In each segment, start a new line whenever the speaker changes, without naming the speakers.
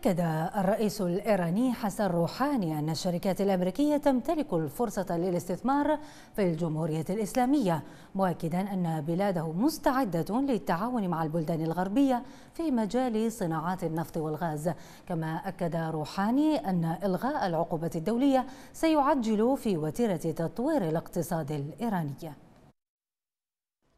أكد الرئيس الإيراني حسن روحاني أن الشركات الأمريكية تمتلك الفرصة للاستثمار في الجمهورية الإسلامية مؤكدا أن بلاده مستعدة للتعاون مع البلدان الغربية في مجال صناعات النفط والغاز كما أكد روحاني أن إلغاء العقوبة الدولية سيعجل في وتيرة تطوير الاقتصاد الإيراني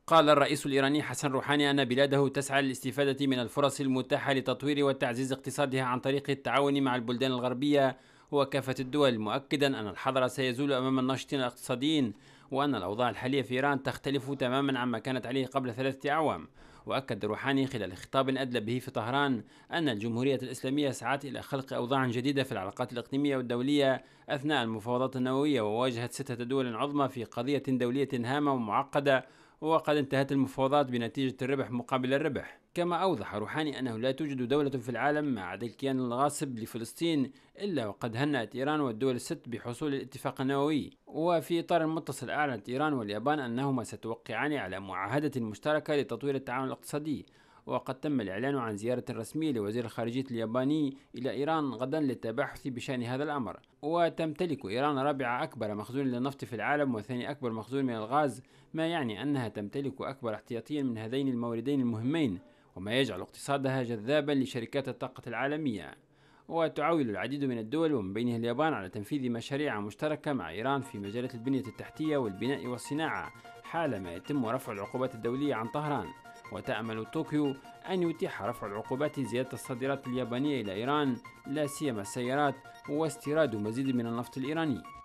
قال الرئيس الإيراني حسن روحاني أن بلاده تسعى للاستفادة من الفرص المتاحة لتطوير وتعزيز اقتصادها عن طريق التعاون مع البلدان الغربية وكافة الدول مؤكدا أن الحظر سيزول أمام الناشطين الاقتصاديين وأن الأوضاع الحالية في إيران تختلف تماما عما كانت عليه قبل ثلاثة أعوام وأكد روحاني خلال خطاب أدلى به في طهران أن الجمهورية الإسلامية سعت إلى خلق أوضاع جديدة في العلاقات الإقليمية والدولية أثناء المفاوضات النووية وواجهت ستة دول عظمى في قضية دولية هامة ومعقدة وقد انتهت المفاوضات بنتيجة الربح مقابل الربح كما أوضح روحاني أنه لا توجد دولة في العالم ما عدا الكيان الغاصب لفلسطين إلا وقد هنأت إيران والدول الست بحصول الاتفاق النووي وفي إطار متصل أعلنت إيران واليابان أنهما ستوقعان على معاهدة مشتركة لتطوير التعاون الاقتصادي وقد تم الإعلان عن زيارة رسمية لوزير الخارجية الياباني إلى إيران غدا للتباحث بشأن هذا الأمر وتمتلك إيران رابع أكبر مخزون للنفط في العالم وثاني أكبر مخزون من الغاز ما يعني أنها تمتلك أكبر احتياطيا من هذين الموردين المهمين وما يجعل اقتصادها جذابا لشركات الطاقة العالمية وتعول العديد من الدول ومن بينها اليابان على تنفيذ مشاريع مشتركة مع إيران في مجالات البنية التحتية والبناء والصناعة حالما يتم رفع العقوبات الدولية عن طهران وتأمل طوكيو أن يتيح رفع العقوبات زيادة الصادرات اليابانية إلى إيران لا سيما السيارات واستيراد مزيد من النفط الإيراني